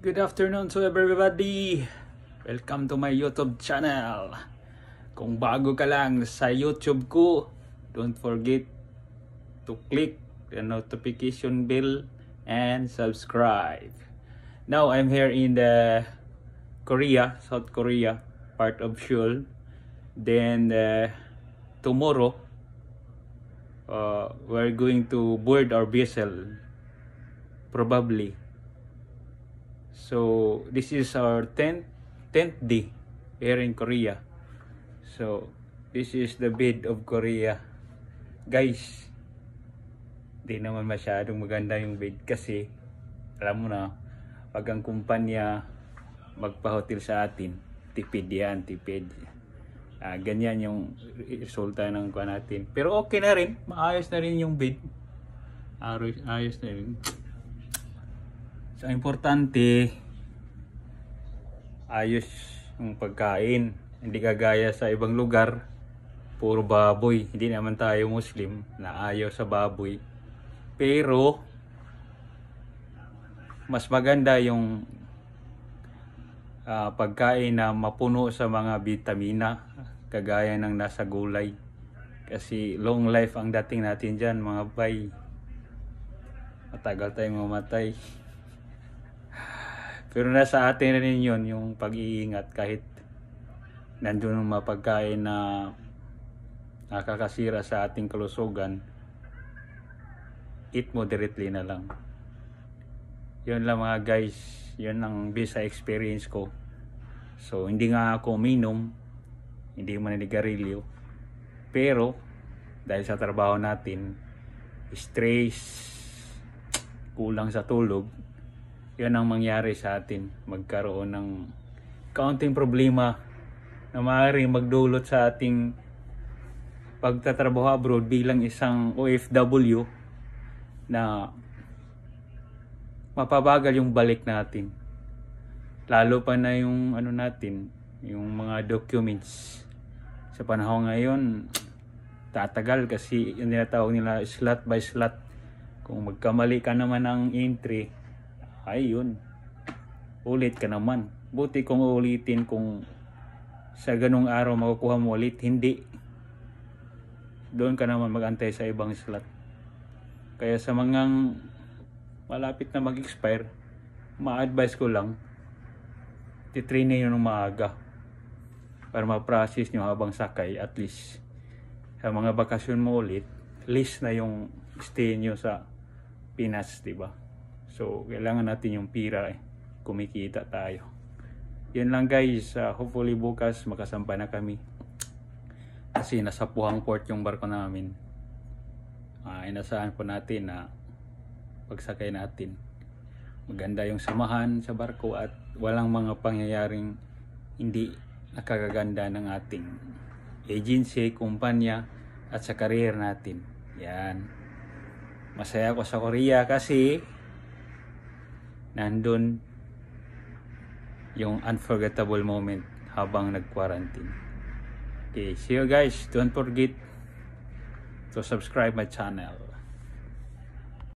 Good afternoon to everybody! Welcome to my YouTube channel! Kung bago ka lang sa YouTube ko, don't forget to click the notification bell and subscribe. Now, I'm here in the Korea, South Korea, part of Seoul. Then, uh, tomorrow, uh, we're going to board our vessel, probably. So, this is our 10th, 10th day here in Korea. So, this is the bed of Korea. Guys, di naman masyadong maganda yung bed kasi alam mo na, pag ang kumpanya magpa-hotel sa atin, tipid yan, tipid. Uh, ganyan yung resulta ng kuha natin. Pero okay na rin, maayos na rin yung bed. Ayos, ayos na rin. So, importante, ayos yung pagkain. Hindi kagaya sa ibang lugar, puro baboy. Hindi naman tayo Muslim na ayaw sa baboy. Pero, mas maganda yung uh, pagkain na mapuno sa mga vitamina kagaya ng nasa gulay. Kasi long life ang dating natin dyan mga bay. Matagal tayong mamatay. Pero nasa atin rin yun, yung pag-iingat kahit nandun ang mapagkain na nakakasira sa ating kalusugan, eat moderately na lang. Yun lang mga guys, yun ang visa experience ko. So, hindi nga ako minom, hindi man niligarilyo. Pero, dahil sa trabaho natin, stress, kulang sa tulog, yun ang mangyari sa atin. Magkaroon ng kaunting problema na maaaring magdulot sa ating pagtatrabaho abroad bilang isang OFW na mapabagal yung balik natin. Lalo pa na yung ano natin, yung mga documents. Sa panahon ngayon, tatagal kasi yung tinatawag nila slot by slot. Kung magkamali ka naman ng entry, ayun ulit ka naman buti kung ulitin kung sa ganung araw makukuha mo ulit hindi doon ka naman magantay sa ibang slot kaya sa mga malapit na mag-expire ma-advise ko lang titrain nyo ng maaga para ma-process nyo habang sakay at least sa mga bakasyon mo ulit list na yung stay nyo sa Pinas, di ba? So, kailangan natin yung pira eh. Kumikita tayo. Yan lang guys. Uh, hopefully bukas makasampa na kami. Kasi nasa Puhang Port yung barko namin. Uh, ah, inasahan po natin na pagsakay natin. Maganda yung samahan sa barko at walang mga pangyayaring hindi nakagaganda ng ating agency, kumpanya at sa career natin. Yan. Masaya ako sa Korea kasi nandun yung unforgettable moment habang nag-quarantine. Okay, see you guys. Don't forget to subscribe my channel.